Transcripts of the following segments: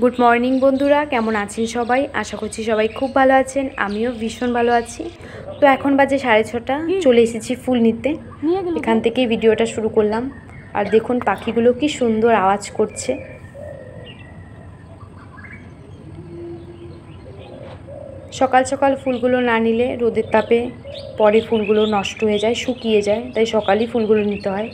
Good morning বন্ধুরা কেমন আছেন সবাই আশা করছি সবাই খুব ভালো আছেন আমিও ভীষণ ভালো আছি তো এখন বাজে সাড়ে ছটা চলে এসেছি ফুল নিতে এখান থেকেই ভিডিওটা শুরু করলাম আর দেখুন পাখিগুলো কি সুন্দর আওয়াজ করছে সকাল সকাল ফুলগুলো না নিলে রোদের তাপে পরে ফুলগুলো নষ্ট হয়ে যায় শুকিয়ে যায় তাই সকালই ফুলগুলো নিতে হয়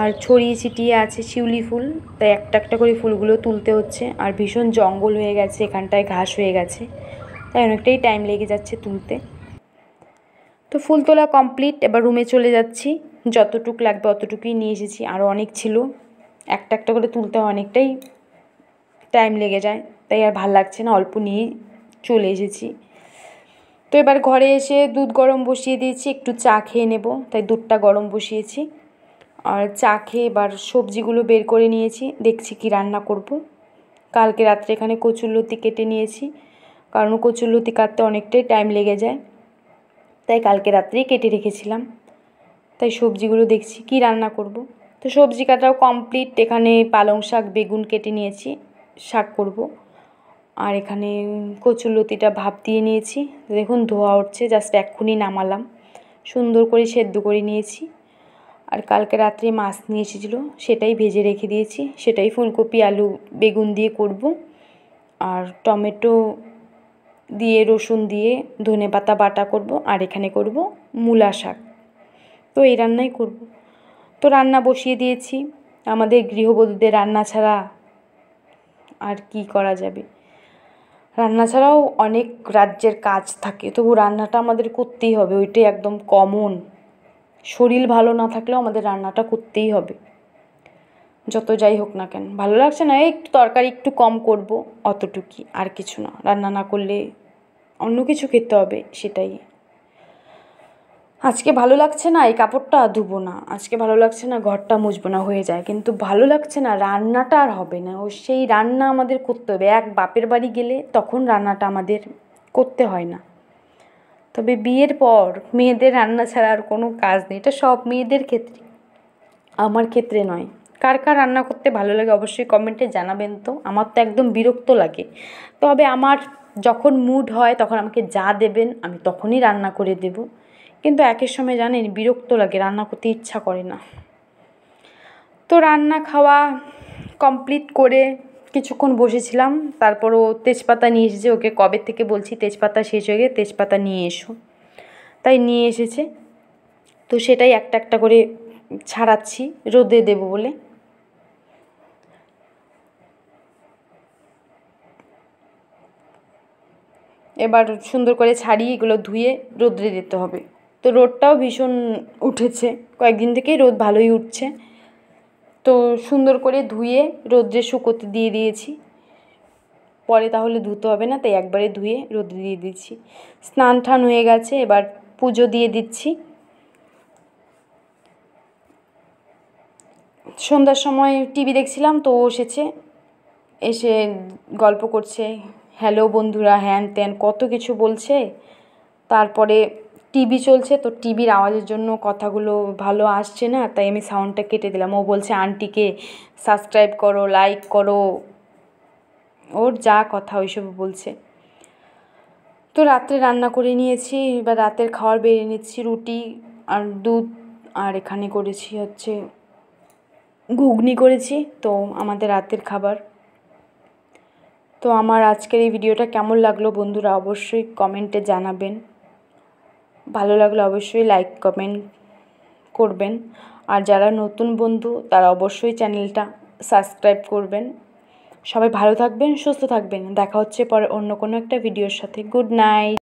আর ছড়িয়ে ছিটিয়ে আছে শিউলি ফুল তাই একটা একটা করে ফুলগুলো তুলতে হচ্ছে আর ভীষণ জঙ্গল হয়ে গেছে এখানটায় ঘাস হয়ে গেছে তাই অনেকটাই টাইম লেগে যাচ্ছে তুলতে তো ফুল তোলা কমপ্লিট এবার রুমে চলে যাচ্ছি যতটুক লাগবে অতটুকুই নিয়ে এসেছি আরও অনেক ছিল একটা একটা করে তুলতে অনেকটাই টাইম লেগে যায় তাই আর ভাল লাগছে না অল্প নিয়ে চলে এসেছি তো এবার ঘরে এসে দুধ গরম বসিয়ে দিয়েছি একটু চা খেয়ে নেব তাই দুধটা গরম বসিয়েছি আর চা খেয়ে এবার সবজিগুলো বের করে নিয়েছি দেখছি কি রান্না করব। কালকে রাত্রে এখানে কচুরলতি কেটে নিয়েছি কারণ কচুরলতি কাটতে অনেকটাই টাইম লেগে যায় তাই কালকে রাত্রেই কেটে রেখেছিলাম তাই সবজিগুলো দেখছি কি রান্না করব। তো সবজি কাটাও কমপ্লিট এখানে পালং শাক বেগুন কেটে নিয়েছি শাক করব। আর এখানে কচুরলতিটা ভাপ দিয়ে নিয়েছি দেখুন ধোয়া উঠছে জাস্ট এক্ষুনি নামালাম সুন্দর করে সেদ্ধ করে নিয়েছি আর কালকে রাত্রে মাছ নিয়ে এসেছিলো সেটাই ভেজে রেখে দিয়েছি সেটাই ফুলকপি আলু বেগুন দিয়ে করব আর টমেটো দিয়ে রসুন দিয়ে ধনে পাতা বাটা করব আর এখানে করব মূলা শাক তো এই রান্নাই করব তো রান্না বসিয়ে দিয়েছি আমাদের গৃহবধূদের রান্না ছাড়া আর কি করা যাবে রান্না ছাড়াও অনেক রাজ্যের কাজ থাকে তবু রান্নাটা আমাদের করতেই হবে ওইটাই একদম কমন শরীর ভালো না থাকলেও আমাদের রান্নাটা করতেই হবে যত যাই হোক না কেন ভালো লাগছে না একটু তরকারি একটু কম করব অতটুকি আর কিছু না রান্না না করলে অন্য কিছু খেতে হবে সেটাই আজকে ভালো লাগছে না এই কাপড়টা ধুবো না আজকে ভালো লাগছে না ঘরটা মুছবো না হয়ে যায় কিন্তু ভালো লাগছে না রান্নাটা আর হবে না ও সেই রান্না আমাদের করতে হবে এক বাপের বাড়ি গেলে তখন রান্নাটা আমাদের করতে হয় না তবে বিয়ের পর মেয়েদের রান্না ছাড়া আর কোনো কাজ নেই এটা সব মেয়েদের ক্ষেত্রে আমার ক্ষেত্রে নয় কার কার রান্না করতে ভালো লাগে অবশ্যই কমেন্টে জানাবেন তো আমার তো একদম বিরক্ত লাগে তবে আমার যখন মুড হয় তখন আমাকে যা দেবেন আমি তখনই রান্না করে দেব কিন্তু একের সময় জানেন বিরক্ত লাগে রান্না করতে ইচ্ছা করে না তো রান্না খাওয়া কমপ্লিট করে কিছুক্ষণ বসেছিলাম তারপর ও তেজপাতা নিয়ে এসেছে ওকে কবে থেকে বলছি তেজপাতা শেষ হয়ে গিয়ে তেজপাতা নিয়ে এসো তাই নিয়ে এসেছে তো সেটাই একটা একটা করে ছাড়াচ্ছি রোদে দেব বলে এবার সুন্দর করে ছাড়িয়ে এগুলো ধুয়ে রোদ্রে দিতে হবে তো রোদটাও ভীষণ উঠেছে কয়েকদিন থেকেই রোদ ভালোই উঠছে তো সুন্দর করে ধুয়ে রোদ্রে শুকোতে দিয়ে দিয়েছি পরে তাহলে ধুতে হবে না তাই একবারে ধুয়ে রোদে দিয়ে দিচ্ছি স্নান ঠান হয়ে গেছে এবার পুজো দিয়ে দিচ্ছি সন্ধ্যার সময় টিভি দেখছিলাম তো এসেছে এসে গল্প করছে হ্যালো বন্ধুরা হ্যান ত্যান কত কিছু বলছে তারপরে টিভি চলছে তো টিভির আওয়াজের জন্য কথাগুলো ভালো আসছে না তাই আমি সাউন্ডটা কেটে দিলাম ও বলছে আন্টিকে সাবস্ক্রাইব করো লাইক করো ওর যা কথা ওইসব বলছে তো রাত্রে রান্না করে নিয়েছি এবার রাতের খাবার বেরিয়ে নিচ্ছি রুটি আর দুধ আর এখানে করেছি হচ্ছে ঘুগনি করেছি তো আমাদের রাতের খাবার তো আমার আজকের এই ভিডিওটা কেমন লাগলো বন্ধুরা অবশ্যই কমেন্টে জানাবেন ভালো লাগলে অবশ্যই লাইক কমেন্ট করবেন আর যারা নতুন বন্ধু তারা অবশ্যই চ্যানেলটা সাবস্ক্রাইব করবেন সবাই ভালো থাকবেন সুস্থ থাকবেন দেখা হচ্ছে পরে অন্য কোনো একটা ভিডিওর সাথে গুড নাইট